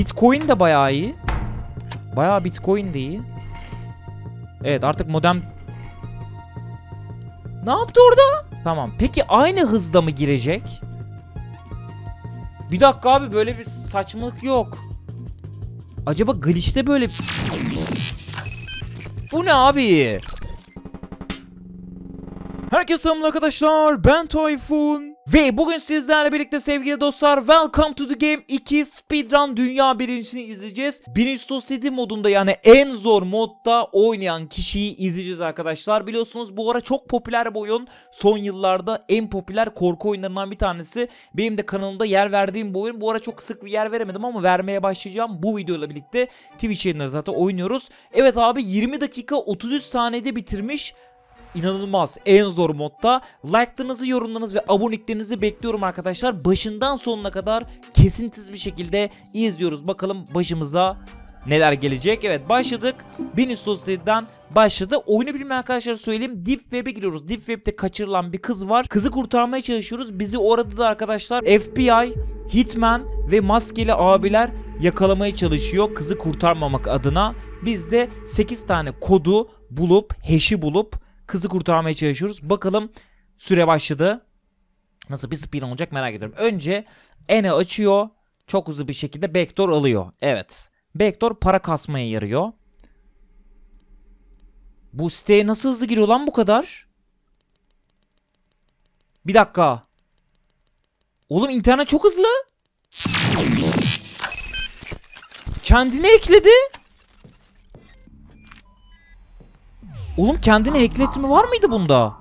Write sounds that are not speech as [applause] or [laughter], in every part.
Bitcoin de bayağı iyi. Bayağı Bitcoin de iyi. Evet artık modem... Ne yaptı orada? Tamam. Peki aynı hızda mı girecek? Bir dakika abi böyle bir saçmalık yok. Acaba glitch'te böyle... Bu ne abi? Herkese selam arkadaşlar. Ben Tayfun. Ve bugün sizlerle birlikte sevgili dostlar Welcome to the Game 2 Speedrun Dünya birincisini izleyeceğiz. Birinci Society modunda yani en zor modda oynayan kişiyi izleyeceğiz arkadaşlar. Biliyorsunuz bu ara çok popüler bir oyun. Son yıllarda en popüler korku oyunlarından bir tanesi. Benim de kanalımda yer verdiğim bu oyun. Bu ara çok sık bir yer veremedim ama vermeye başlayacağım bu videoyla birlikte. Twitch yayınları zaten oynuyoruz. Evet abi 20 dakika 33 saniyede bitirmiş inanılmaz en zor modda. Like'larınızı, yorumlarınızı ve aboneliklerinizi bekliyorum arkadaşlar. Başından sonuna kadar kesintisiz bir şekilde izliyoruz. Bakalım başımıza neler gelecek. Evet başladık. Beni Society'den başladı. Oyunu bilmeyen arkadaşlar söyleyeyim. Deep Web'e giriyoruz. Deep Web'te kaçırılan bir kız var. Kızı kurtarmaya çalışıyoruz. Bizi orada da arkadaşlar FBI, Hitman ve maskeli abiler yakalamaya çalışıyor kızı kurtarmamak adına. Biz de 8 tane kodu bulup, hash'i bulup kızı kurtarmaya çalışıyoruz. Bakalım süre başladı. Nasıl bir spin olacak merak ediyorum. Önce Ene açıyor. Çok hızlı bir şekilde bektor alıyor. Evet. Bektor para kasmaya yarıyor. Bu siteye nasıl hızlı giriyor lan bu kadar? Bir dakika. Oğlum internet çok hızlı. Kendini ekledi. Oğlum kendini hackletme var mıydı bunda?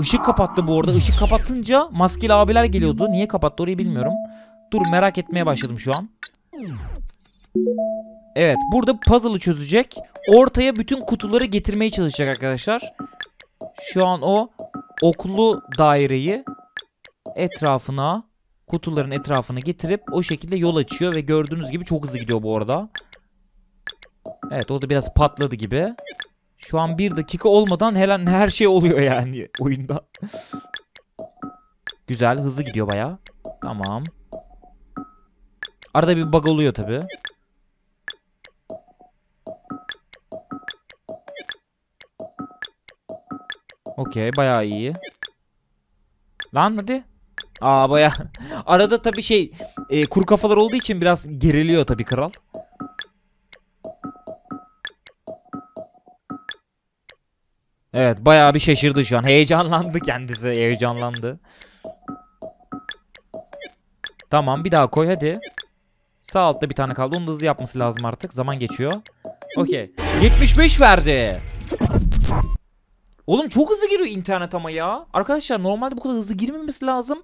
Işık kapattı bu arada. Işık kapatınca maskeli abiler geliyordu. Niye kapattı orayı bilmiyorum. Dur merak etmeye başladım şu an. Evet burada puzzle'ı çözecek. Ortaya bütün kutuları getirmeye çalışacak arkadaşlar. Şu an o oklu daireyi etrafına kutuların etrafını getirip o şekilde yol açıyor ve gördüğünüz gibi çok hızlı gidiyor bu arada. Evet o da biraz patladı gibi. Şu an bir dakika olmadan her, her şey oluyor yani oyunda. Güzel hızlı gidiyor baya. Tamam. Arada bir bug oluyor tabi. Okey baya iyi. Lan hadi. Aa baya. [laughs] Arada tabi şey e, kuru kafalar olduğu için biraz geriliyor tabi kral. Evet bayağı bir şaşırdı şu an. Heyecanlandı kendisi. Heyecanlandı. Tamam bir daha koy hadi. Sağ altta bir tane kaldı. Onu da hızlı yapması lazım artık. Zaman geçiyor. Okey. 75 verdi. Oğlum çok hızlı giriyor internet ama ya. Arkadaşlar normalde bu kadar hızlı girmemesi lazım.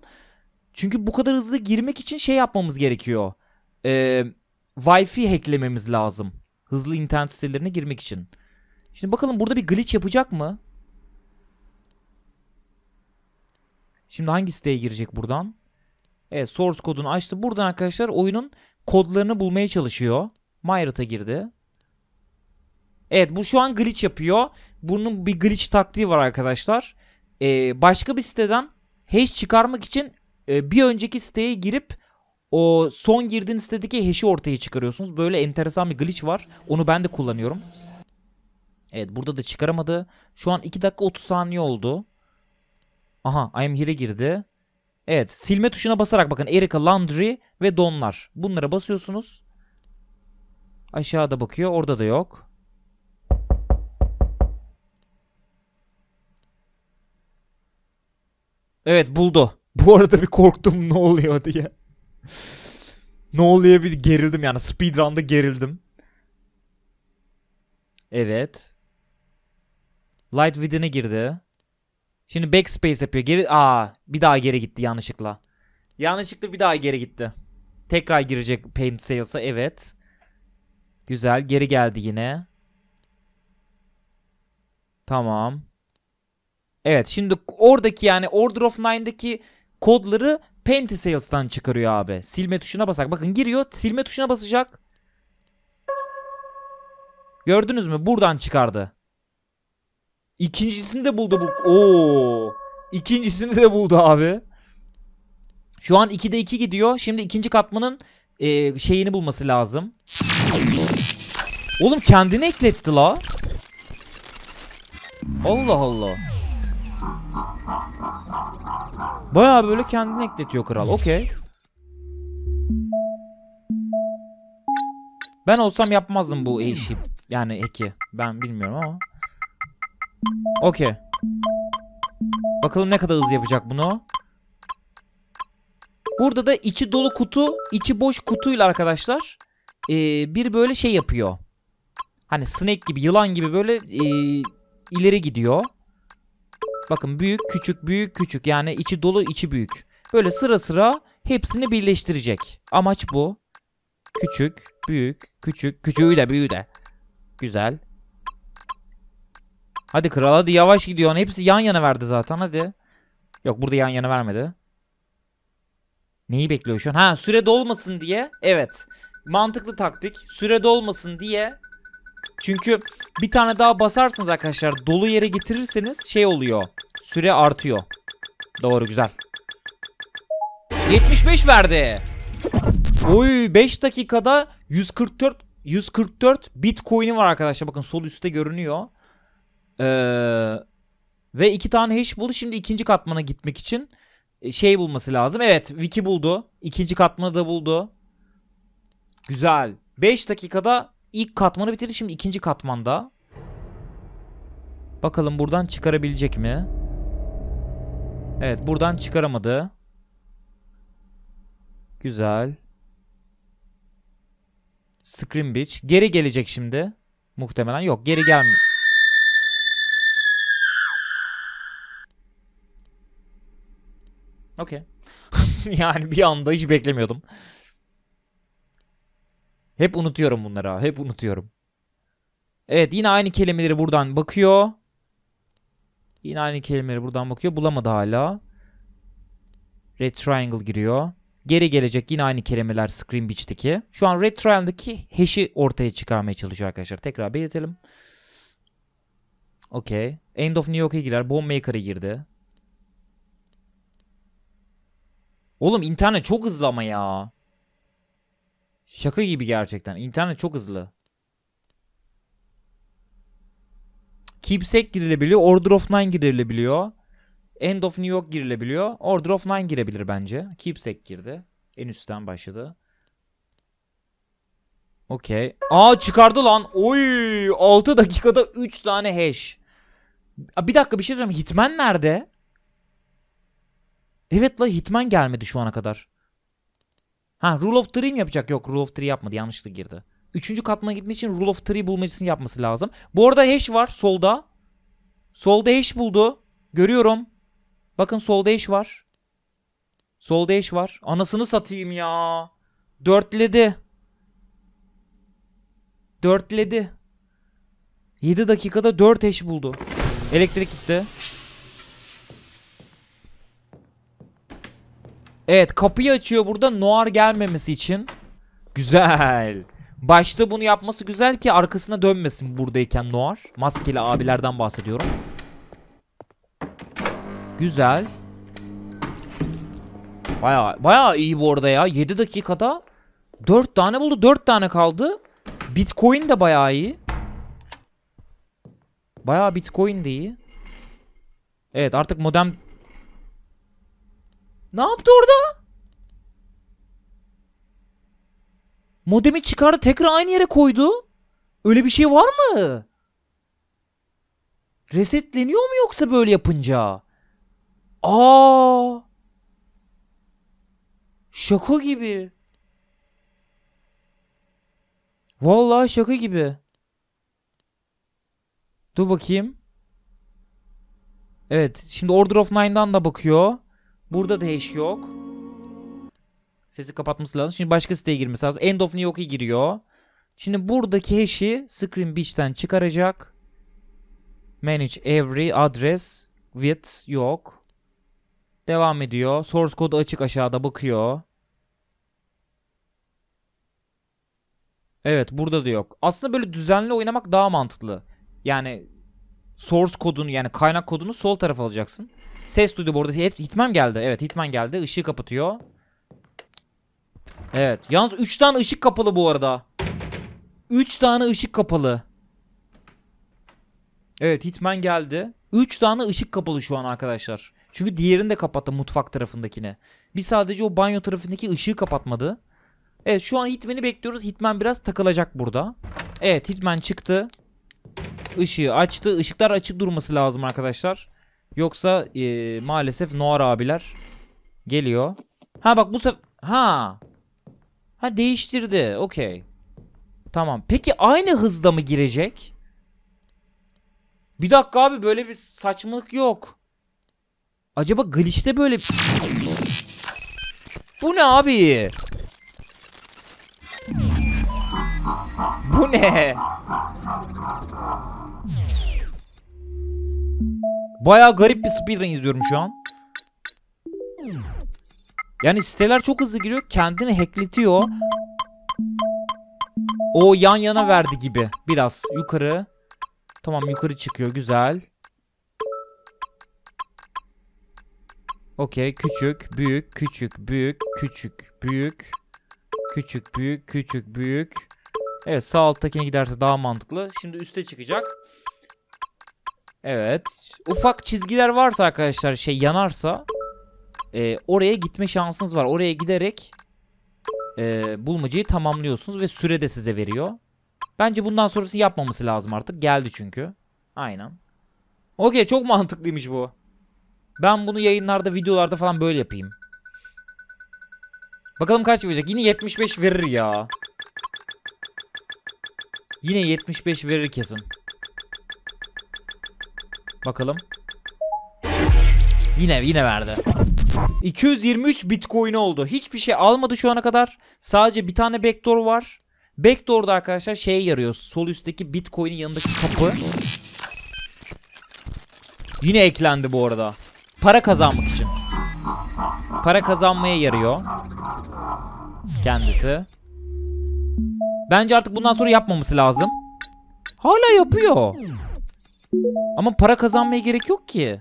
Çünkü bu kadar hızlı girmek için şey yapmamız gerekiyor. Ee, Wi-Fi hacklememiz lazım. Hızlı internet sitelerine girmek için. Şimdi bakalım burada bir glitch yapacak mı? Şimdi hangi siteye girecek buradan? Evet source kodunu açtı. Buradan arkadaşlar oyunun kodlarını bulmaya çalışıyor. Myrit'a girdi. Evet bu şu an glitch yapıyor. Bunun bir glitch taktiği var arkadaşlar. Ee, başka bir siteden hash çıkarmak için e, bir önceki siteye girip o son girdiğin sitedeki hash'i ortaya çıkarıyorsunuz. Böyle enteresan bir glitch var. Onu ben de kullanıyorum. Evet burada da çıkaramadı. Şu an 2 dakika 30 saniye oldu. Aha I am here'e girdi. Evet silme tuşuna basarak bakın Erika Landry ve Donlar. Bunlara basıyorsunuz. Aşağıda bakıyor orada da yok. Evet buldu. Bu arada bir korktum ne oluyor diye. ne oluyor bir gerildim yani speedrun'da gerildim. Evet. Light Vidon'a girdi. Şimdi backspace yapıyor. Geri aa bir daha geri gitti yanlışlıkla. Yanlışlıkla bir daha geri gitti. Tekrar girecek paint sales'a evet. Güzel geri geldi yine. Tamam. Evet şimdi oradaki yani Order of Nine'daki kodları Paint Sales'tan çıkarıyor abi. Silme tuşuna basak. Bakın giriyor silme tuşuna basacak. Gördünüz mü? Buradan çıkardı. İkincisini de buldu bu. Oo. İkincisini de buldu abi. Şu an 2'de 2 gidiyor. Şimdi ikinci katmanın e, şeyini bulması lazım. Oğlum kendini ekletti la. Allah Allah. Baya böyle kendini ekletiyor kral. Okey. Ben olsam yapmazdım bu işi. Yani eki. Ben bilmiyorum ama. Okey. Bakalım ne kadar hızlı yapacak bunu. Burada da içi dolu kutu, içi boş kutuyla arkadaşlar e, bir böyle şey yapıyor. Hani sinek gibi, yılan gibi böyle e, ileri gidiyor. Bakın büyük, küçük, büyük, küçük yani içi dolu, içi büyük. Böyle sıra sıra hepsini birleştirecek. Amaç bu. Küçük, büyük, küçük, küçüğü de büyüğü de. Güzel. Hadi kral hadi yavaş gidiyor, Hepsi yan yana verdi zaten hadi. Yok burada yan yana vermedi. Neyi bekliyor şu an? Ha süre dolmasın diye. Evet. Mantıklı taktik. Süre dolmasın diye. Çünkü bir tane daha basarsınız arkadaşlar. Dolu yere getirirseniz şey oluyor. Süre artıyor. Doğru güzel. 75 verdi. Oy 5 dakikada 144 144 Bitcoin'i var arkadaşlar. Bakın sol üstte görünüyor. Ee, ve iki tane hash buldu. Şimdi ikinci katmana gitmek için e, şey bulması lazım. Evet wiki buldu. İkinci katmanı da buldu. Güzel. 5 dakikada ilk katmanı bitirdi. Şimdi ikinci katmanda. Bakalım buradan çıkarabilecek mi? Evet buradan çıkaramadı. Güzel. Scream Beach. Geri gelecek şimdi. Muhtemelen yok. Geri gelmiyor. Okey. [laughs] yani bir anda hiç beklemiyordum. Hep unutuyorum bunları. Hep unutuyorum. Evet yine aynı kelimeleri buradan bakıyor. Yine aynı kelimeleri buradan bakıyor. Bulamadı hala. Red Triangle giriyor. Geri gelecek yine aynı kelimeler Screen Beach'teki. Şu an Red Triangle'daki hash'i ortaya çıkarmaya çalışıyor arkadaşlar. Tekrar belirtelim. Okey. End of New York'a girer. Bomb Maker'a girdi. Oğlum internet çok hızlı ama ya. Şaka gibi gerçekten. İnternet çok hızlı. Keepsake girilebiliyor. Order of Nine girilebiliyor. End of New York girilebiliyor. Order of Nine girebilir bence. Keepsake girdi. En üstten başladı. Okey. Aa çıkardı lan. Oy 6 dakikada 3 tane hash. Bir dakika bir şey söyleyeyim. Hitman nerede? Evet la Hitman gelmedi şu ana kadar. Ha Rule of Three mi yapacak? Yok Rule of Three yapmadı. Yanlışlıkla girdi. Üçüncü katmana gitmek için Rule of Three bulmacasını yapması lazım. Bu arada hash var solda. Solda hash buldu. Görüyorum. Bakın solda hash var. Solda hash var. Anasını satayım ya. Dörtledi. Dörtledi. 7 dakikada 4 eş buldu. Elektrik gitti. Evet kapıyı açıyor burada Noir gelmemesi için. Güzel. Başta bunu yapması güzel ki arkasına dönmesin buradayken Noir. Maskeli abilerden bahsediyorum. Güzel. Baya baya iyi bu arada ya. 7 dakikada 4 tane buldu. 4 tane kaldı. Bitcoin de baya iyi. Baya Bitcoin de iyi. Evet artık modem ne yaptı orada? Modemi çıkardı tekrar aynı yere koydu. Öyle bir şey var mı? Resetleniyor mu yoksa böyle yapınca? Aa! Şaka gibi. Vallahi şaka gibi. Dur bakayım. Evet. Şimdi Order of Nine'dan da bakıyor. Burada da hash yok. Sesi kapatması lazım. Şimdi başka siteye girmesi lazım. End of New York'a giriyor. Şimdi buradaki hash'i Screen Beach'ten çıkaracak. Manage every address with yok. Devam ediyor. Source kodu açık aşağıda bakıyor. Evet burada da yok. Aslında böyle düzenli oynamak daha mantıklı. Yani source kodunu yani kaynak kodunu sol tarafa alacaksın. Ses duydu bu arada. Hitman geldi. Evet Hitman geldi. Işığı kapatıyor. Evet. Yalnız 3 tane ışık kapalı bu arada. 3 tane ışık kapalı. Evet Hitman geldi. 3 tane ışık kapalı şu an arkadaşlar. Çünkü diğerini de kapattı mutfak tarafındakini. Bir sadece o banyo tarafındaki ışığı kapatmadı. Evet şu an Hitman'i bekliyoruz. Hitman biraz takılacak burada. Evet Hitman çıktı ışığı açtı. Işıklar açık durması lazım arkadaşlar. Yoksa e, maalesef Noar abiler geliyor. Ha bak bu sefer... Ha. Ha değiştirdi. Okey. Tamam. Peki aynı hızda mı girecek? Bir dakika abi böyle bir saçmalık yok. Acaba glitch'te böyle... Bu ne abi? Bu ne? Baya garip bir speedrun izliyorum şu an. Yani siteler çok hızlı giriyor. Kendini hackletiyor. O yan yana verdi gibi. Biraz yukarı. Tamam yukarı çıkıyor. Güzel. Okey. Küçük, büyük, küçük, büyük, küçük, büyük. Küçük, büyük, küçük, büyük. Evet sağ alttakine giderse daha mantıklı. Şimdi üste çıkacak. Evet. Ufak çizgiler varsa arkadaşlar şey yanarsa e, oraya gitme şansınız var. Oraya giderek e, bulmacayı tamamlıyorsunuz ve süre de size veriyor. Bence bundan sonrası yapmaması lazım artık. Geldi çünkü. Aynen. Okey çok mantıklıymış bu. Ben bunu yayınlarda videolarda falan böyle yapayım. Bakalım kaç verecek. Yine 75 verir ya. Yine 75 verir kesin. Bakalım. Yine yine verdi. 223 bitcoin oldu. Hiçbir şey almadı şu ana kadar. Sadece bir tane backdoor var. Backdoor'da arkadaşlar şeye yarıyor. Sol üstteki bitcoin'in yanındaki kapı. Yine eklendi bu arada. Para kazanmak için. Para kazanmaya yarıyor. Kendisi. Bence artık bundan sonra yapmaması lazım. Hala yapıyor. Ama para kazanmaya gerek yok ki.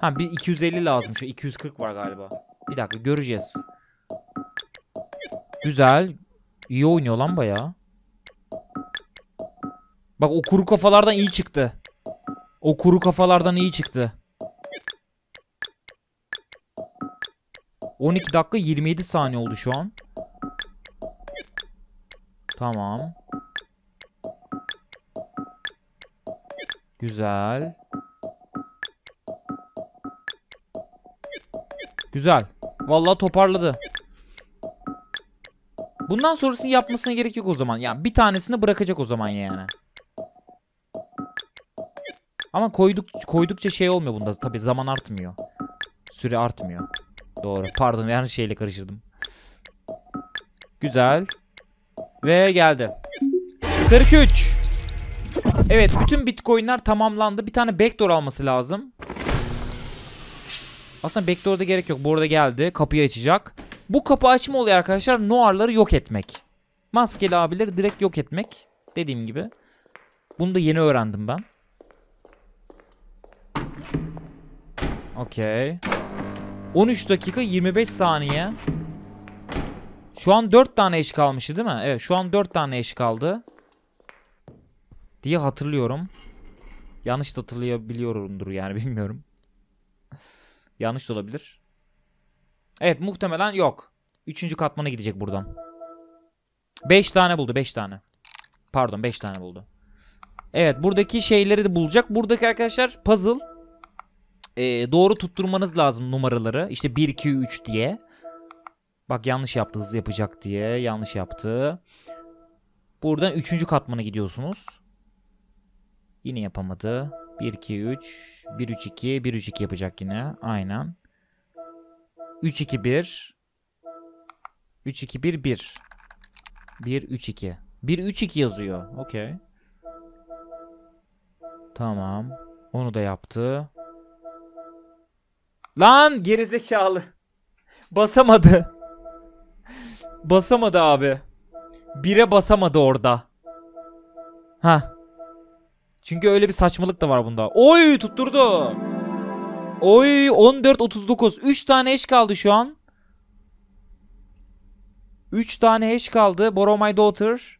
Ha bir 250 lazım. Şu 240 var galiba. Bir dakika göreceğiz. Güzel. İyi oynuyor lan baya. Bak o kuru kafalardan iyi çıktı. O kuru kafalardan iyi çıktı. 12 dakika 27 saniye oldu şu an. Tamam. Güzel. Güzel. Vallahi toparladı. Bundan sonrasını yapmasına gerek yok o zaman. Yani bir tanesini bırakacak o zaman yani. Ama koyduk, koydukça şey olmuyor bunda. tabii. zaman artmıyor. Süre artmıyor. Doğru. Pardon her şeyle karıştırdım. Güzel. Ve geldi. 43. Evet bütün bitcoinler tamamlandı. Bir tane backdoor alması lazım. Aslında backdoor'da gerek yok. Bu arada geldi. Kapıyı açacak. Bu kapı açma oluyor arkadaşlar. Noir'ları yok etmek. Maskeli abileri direkt yok etmek. Dediğim gibi. Bunu da yeni öğrendim ben. Okey. 13 dakika 25 saniye. Şu an 4 tane eş kalmıştı değil mi? Evet şu an 4 tane eş kaldı diye hatırlıyorum. Yanlış da hatırlayabiliyorumdur yani [laughs] bilmiyorum. Yanlış da olabilir. Evet muhtemelen yok. Üçüncü katmana gidecek buradan. Beş tane buldu beş tane. Pardon beş tane buldu. Evet buradaki şeyleri de bulacak. Buradaki arkadaşlar puzzle. Ee, doğru tutturmanız lazım numaraları. İşte 1, 2, 3 diye. Bak yanlış yaptı hızlı yapacak diye. Yanlış yaptı. Buradan üçüncü katmana gidiyorsunuz. Yine yapamadı. 1 2 3 1 3 2 1 3 2 yapacak yine. Aynen. 3 2 1 3 2 1 1 1 3 2 1 3 2 yazıyor. Okey. Tamam. Onu da yaptı. Lan gerizekalı. Basamadı. basamadı abi. Bire basamadı orada. Ha. Çünkü öyle bir saçmalık da var bunda. Oy tutturdu. Oy 14 39. 3 tane eş kaldı şu an. 3 tane eş kaldı. Borrow my daughter.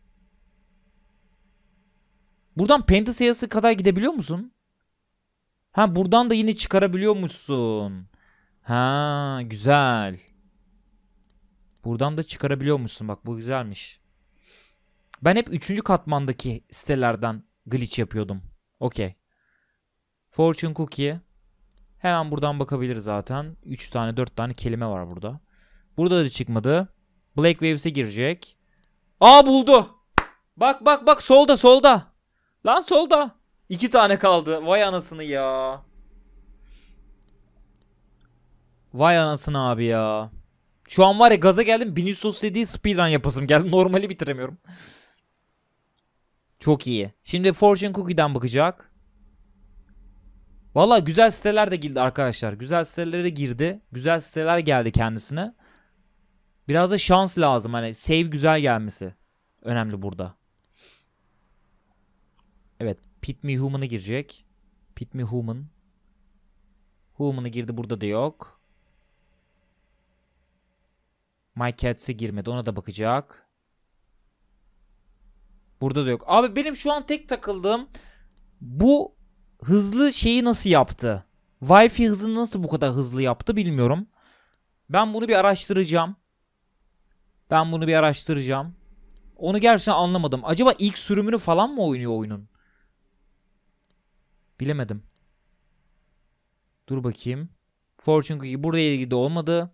Buradan penta sayısı kadar gidebiliyor musun? Ha buradan da yine çıkarabiliyor musun? Ha güzel. Buradan da çıkarabiliyor musun? Bak bu güzelmiş. Ben hep 3. katmandaki sitelerden glitch yapıyordum. Okey. Fortune Cookie. hemen buradan bakabilir zaten. 3 tane 4 tane kelime var burada. Burada da çıkmadı. Black Waves'e girecek. Aa buldu. Bak bak bak solda solda. Lan solda. 2 tane kaldı. Vay anasını ya. Vay anasını abi ya. Şu an var ya gaza geldim. 1337 speedrun yapasım geldi. Normali bitiremiyorum. Çok iyi. Şimdi Fortune Cookie'den bakacak. Valla güzel siteler de girdi arkadaşlar. Güzel sitelere girdi. Güzel siteler geldi kendisine. Biraz da şans lazım. Hani save güzel gelmesi. Önemli burada. Evet. Pit Me Human'ı girecek. Pit Me Human. Human'ı girdi. Burada da yok. My Cats'e girmedi. Ona da bakacak. Burada da yok. Abi benim şu an tek takıldığım bu hızlı şeyi nasıl yaptı? Wi-Fi hızını nasıl bu kadar hızlı yaptı bilmiyorum. Ben bunu bir araştıracağım. Ben bunu bir araştıracağım. Onu gerçekten anlamadım. Acaba ilk sürümünü falan mı oynuyor oyunun? Bilemedim. Dur bakayım. Fortune Cookie buraya girdi olmadı.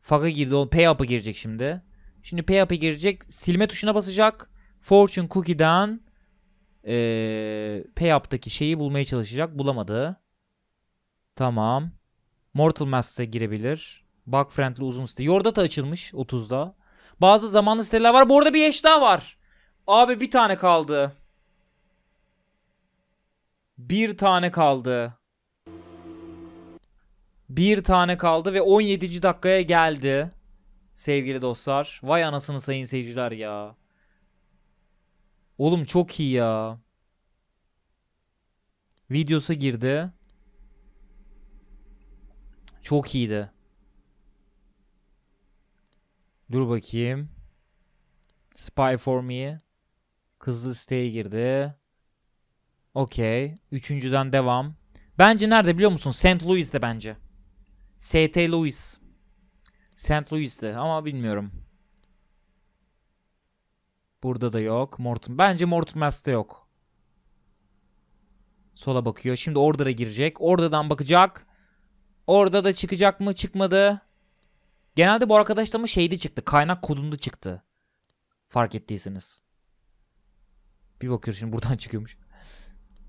Faka girdi. Pay up'a girecek şimdi. Şimdi pay e girecek. Silme tuşuna basacak. Fortune cookie'den ee, pay şeyi bulmaya çalışacak. Bulamadı. Tamam. Mortal Mass'e girebilir. Bug friendly uzun site. Yordata açılmış 30'da. Bazı zamanlı siteler var. Bu arada bir eş daha var. Abi bir tane kaldı. Bir tane kaldı. Bir tane kaldı ve 17. dakikaya geldi sevgili dostlar. Vay anasını sayın seyirciler ya. Oğlum çok iyi ya. Videosa girdi. Çok iyiydi. Dur bakayım. Spy for me. Kızlı siteye girdi. Okey. Üçüncüden devam. Bence nerede biliyor musun? St. Louis'te bence. St. Louis. St. Louis'te ama bilmiyorum. Burada da yok. Morton. Bence Morton Mass'te yok. Sola bakıyor. Şimdi Order'a girecek. Oradan bakacak. Orada da çıkacak mı? Çıkmadı. Genelde bu arkadaş da şeyde çıktı. Kaynak kodunda çıktı. Fark ettiyseniz. Bir bakıyoruz şimdi buradan [laughs] çıkıyormuş.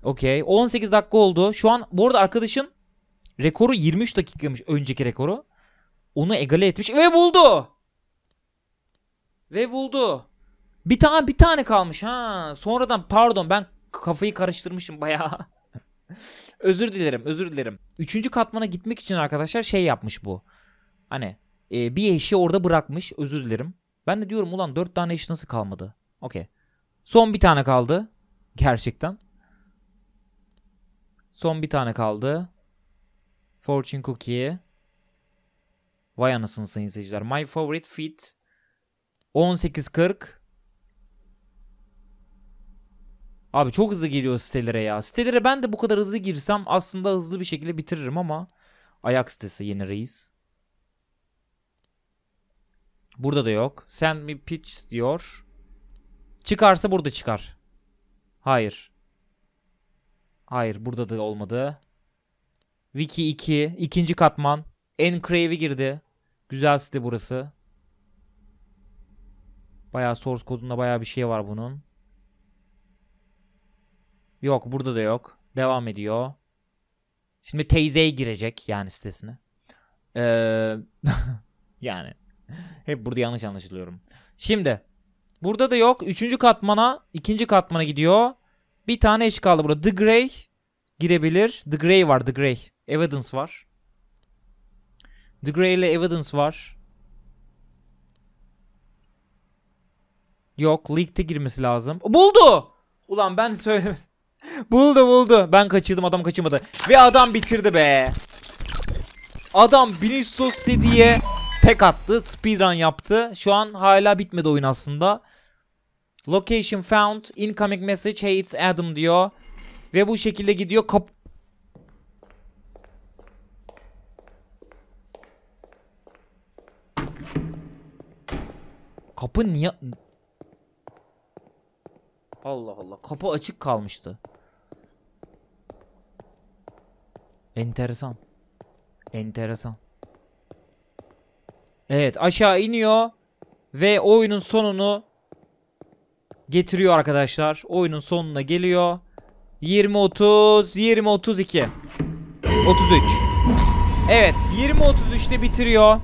Okey. 18 dakika oldu. Şu an bu arada arkadaşın rekoru 23 dakikaymış önceki rekoru. Onu egale etmiş ve buldu. Ve buldu. Bir tane bir tane kalmış ha. Sonradan pardon ben kafayı karıştırmışım bayağı. [laughs] özür dilerim özür dilerim. Üçüncü katmana gitmek için arkadaşlar şey yapmış bu. Hani e, bir eşi orada bırakmış özür dilerim. Ben de diyorum ulan dört tane eş nasıl kalmadı? Okey. Son bir tane kaldı. Gerçekten. Son bir tane kaldı. Fortune Cookie'ye. Vay anasını sayın seyirciler. My favorite fit 18.40 Abi çok hızlı geliyor sitelere ya. Sitelere ben de bu kadar hızlı girsem aslında hızlı bir şekilde bitiririm ama ayak sitesi yeni reis. Burada da yok. Send me pitch diyor. Çıkarsa burada çıkar. Hayır. Hayır burada da olmadı. Wiki 2. ikinci katman. En Encrave'i girdi. Güzel site burası. Bayağı source kodunda bayağı bir şey var bunun. Yok burada da yok. Devam ediyor. Şimdi teyzeye girecek yani sitesine. Ee, [laughs] yani hep burada yanlış anlaşılıyorum. Şimdi burada da yok. Üçüncü katmana ikinci katmana gidiyor. Bir tane eşik kaldı burada. The Grey girebilir. The Grey var The Grey. Evidence var. The Grey ile Evidence var. Yok. League'de girmesi lazım. Buldu. Ulan ben söylemedim. [laughs] buldu buldu. Ben kaçırdım adam kaçırmadı. Ve adam bitirdi be. Adam Vinicius diye tek attı. Speedrun yaptı. Şu an hala bitmedi oyun aslında. Location found. Incoming message. Hey it's Adam diyor. Ve bu şekilde gidiyor. Kap Kapı niye... Allah Allah. Kapı açık kalmıştı. Enteresan. Enteresan. Evet aşağı iniyor. Ve oyunun sonunu getiriyor arkadaşlar. Oyunun sonuna geliyor. 20-30, 20-32. 33. Evet 20-33'te bitiriyor.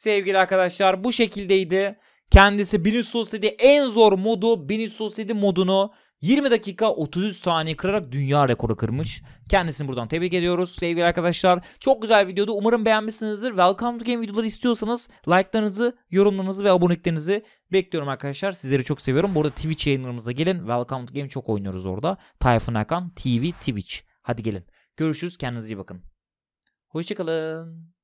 Sevgili arkadaşlar bu şekildeydi. Kendisi Binus Society en zor modu Binus Society modunu 20 dakika 33 saniye kırarak dünya rekoru kırmış. Kendisini buradan tebrik ediyoruz sevgili arkadaşlar. Çok güzel videodu. Umarım beğenmişsinizdir. Welcome to Game videoları istiyorsanız like'larınızı, yorumlarınızı ve aboneliklerinizi bekliyorum arkadaşlar. Sizleri çok seviyorum. Burada Twitch yayınlarımıza gelin. Welcome to Game çok oynuyoruz orada. Tayfun Akan TV Twitch. Hadi gelin. Görüşürüz. Kendinize iyi bakın. Hoşçakalın.